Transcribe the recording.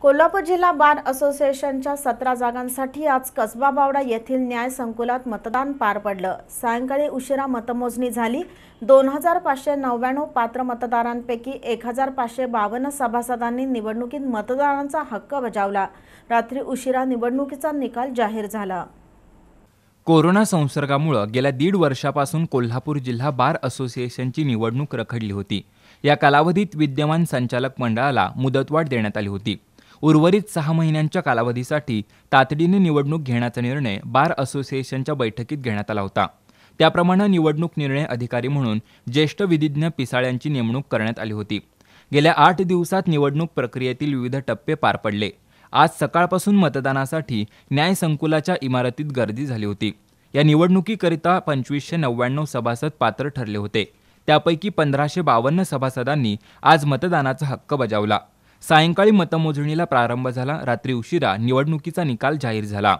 कोल्हापूर जिल्हा बार असोसिएशनच्या सतरा जागांसाठी आज कसबा बावडा येथील न्याय संकुलात मतदान पार पडलं सायंकाळी उशिरा मतमोजणी झाली दोन हजार पाचशे नव्याण्णव पात्र मतदारांपैकी एक हजार पाचशे बावन्न सभासदांनी निवडणुकीत मतदारांचा हक्क बजावला रात्री उशिरा निवडणुकीचा निकाल जाहीर झाला कोरोना संसर्गामुळे गेल्या दीड वर्षापासून कोल्हापूर जिल्हा बार असोसिएशनची निवडणूक रखडली होती या कालावधीत विद्यमान संचालक मंडळाला मुदतवाढ देण्यात आली होती उर्वरित सहा महिन्यांच्या कालावधीसाठी तातडीने निवडणूक घेण्याचा निर्णय बार असोसिएशनच्या बैठकीत घेण्यात आला होता त्याप्रमाणे निवडणूक निर्णय अधिकारी म्हणून ज्येष्ठ विधिज्ञ पिसाळ्यांची नेमणूक करण्यात आली होती गेल्या आठ दिवसात निवडणूक प्रक्रियेतील विविध टप्पे पार पडले आज सकाळपासून मतदानासाठी न्याय संकुलाच्या इमारतीत गर्दी झाली होती या निवडणुकीकरिता पंचवीसशे नव्याण्णव सभासद पात्र ठरले होते त्यापैकी पंधराशे बावन्न सभासदांनी आज मतदानाचा हक्क बजावला सायंकाळी मतमोजणीला प्रारंभ झाला रात्री उशिरा निवडणुकीचा निकाल जाहीर झाला